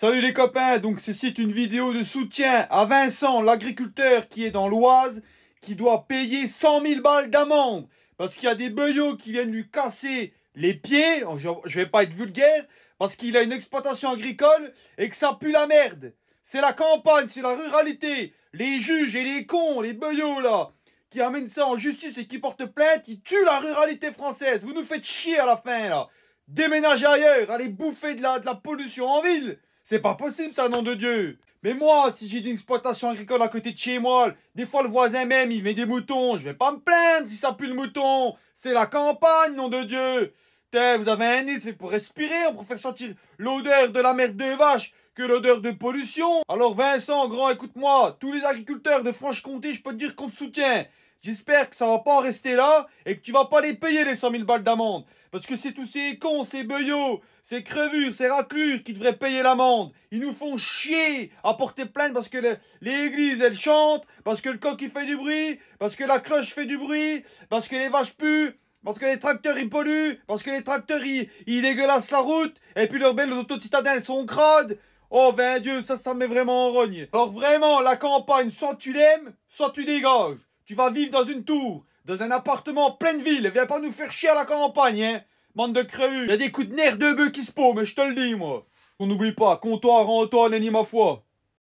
Salut les copains, donc ceci est une vidéo de soutien à Vincent, l'agriculteur qui est dans l'Oise, qui doit payer 100 000 balles d'amende, parce qu'il y a des beuillots qui viennent lui casser les pieds, oh, je vais pas être vulgaire, parce qu'il a une exploitation agricole et que ça pue la merde. C'est la campagne, c'est la ruralité, les juges et les cons, les beuillots là, qui amènent ça en justice et qui portent plainte, ils tuent la ruralité française, vous nous faites chier à la fin là. Déménagez ailleurs, allez bouffer de la, de la pollution en ville c'est pas possible ça, nom de Dieu Mais moi, si j'ai une exploitation agricole à côté de chez moi, des fois le voisin même, il met des moutons, je vais pas me plaindre si ça pue le mouton C'est la campagne, nom de Dieu T'es, vous avez un nid, c'est pour respirer, on faire sentir l'odeur de la merde de vache que l'odeur de pollution Alors Vincent, grand, écoute-moi, tous les agriculteurs de Franche-Comté, je peux te dire qu'on te soutient J'espère que ça va pas rester là et que tu vas pas les payer les 100 000 balles d'amende. Parce que c'est tous ces cons, ces beuillots, ces crevures, ces raclures qui devraient payer l'amende. Ils nous font chier à porter plainte parce que l'église elle chantent, parce que le coq il fait du bruit, parce que la cloche fait du bruit, parce que les vaches puent. Parce que les tracteurs ils polluent, parce que les tracteurs ils, ils dégueulassent la route, et puis leurs belles auto elles sont crades, Oh ben Dieu, ça, ça me met vraiment en rogne. Alors vraiment, la campagne, soit tu l'aimes, soit tu dégages. Tu vas vivre dans une tour, dans un appartement en pleine ville. Viens pas nous faire chier à la campagne, hein. Bande de creux. Y a des coups de nerfs de bœuf qui se paument. mais je te le dis, moi. On n'oublie pas, comptoir, toi toi, ni ma foi.